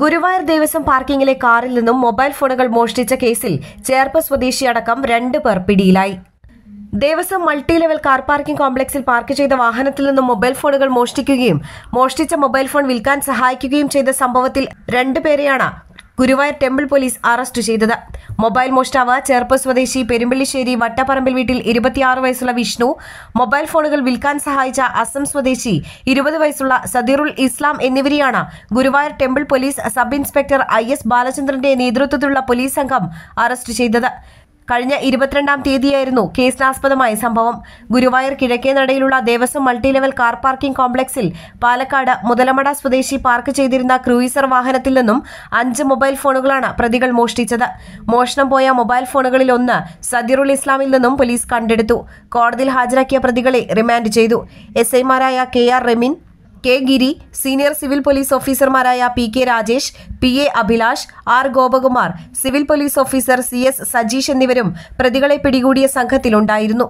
ഗുരുവായൂർ ദേവസ്വം പാർക്കിംഗിലെ കാറിൽ നിന്നും മൊബൈൽ ഫോണുകൾ മോഷ്ടിച്ച കേസിൽ ചേർപ്പ് സ്വദേശിയടക്കം രണ്ട് പേർ പിടിയിലായി Devaswom multi level car parking കോംപ്ലക്സിൽ പാർക്ക് ചെയ്ത വാഹനത്തിൽ നിന്നും മൊബൈൽ ഫോണുകൾ മോഷ്ടിക്കുകയും മോഷ്ടിച്ച മൊബൈൽ ഫോൺ വിൽക്കാൻ സഹായിക്കുകയും ചെയ്ത സംഭവത്തിൽ രണ്ടുപേരെയാണ് ഗുരുവായൂർ ടെമ്പിൾ പോലീസ് അറസ്റ്റ് ചെയ്തത് മൊബൈൽ മോഷ്ടാവ് ചേർപ്പ് സ്വദേശി പെരുമ്പള്ളിശ്ശേരി വട്ടപ്പറമ്പിൽ വീട്ടിൽ ഇരുപത്തിയാറ് വയസ്സുള്ള വിഷ്ണു മൊബൈൽ ഫോണുകൾ വിൽക്കാൻ സഹായിച്ച അസം സ്വദേശി ഇരുപത് വയസ്സുള്ള സദീറുൽ ഇസ്ലാം എന്നിവരെയാണ് Guruvayur temple police sub inspector I S ബാലചന്ദ്രന്റെ നേതൃത്വത്തിലുള്ള പോലീസ് സംഘം അറസ്റ്റ് ചെയ്തത് കഴിഞ്ഞ ഇരുപത്തിരണ്ടാം തീയതിയായിരുന്നു കേസിനാസ്പദമായ സംഭവം ഗുരുവായൂർ കിഴക്കേ നടയിലുള്ള Devaswom multi level car parking കോംപ്ലക്സിൽ പാലക്കാട് മുതലമട സ്വദേശി പാർക്ക് ചെയ്തിരുന്ന ക്രൂയിസർ വാഹനത്തിൽ നിന്നും അഞ്ച് മൊബൈൽ ഫോണുകളാണ് പ്രതികൾ മോഷ്ടിച്ചത് മോഷണം പോയ മൊബൈൽ ഫോണുകളിൽ ഒന്ന് സദീറുൽ ഇസ്ലാമിൽ നിന്നും പോലീസ് കണ്ടെടുത്തു കോടതിയിൽ ഹാജരാക്കിയ പ്രതികളെ റിമാൻഡ് ചെയ്തു എസ് ഐമാരായ K R Remin K Giri senior civil police ഓഫീസർമാരായ P K Rajesh P A Abhilash R Gopakumar civil police officer C S Sajeesh എന്നിവരും പ്രതികളെ പിടികൂടിയ സംഘത്തിലുണ്ടായിരുന്നു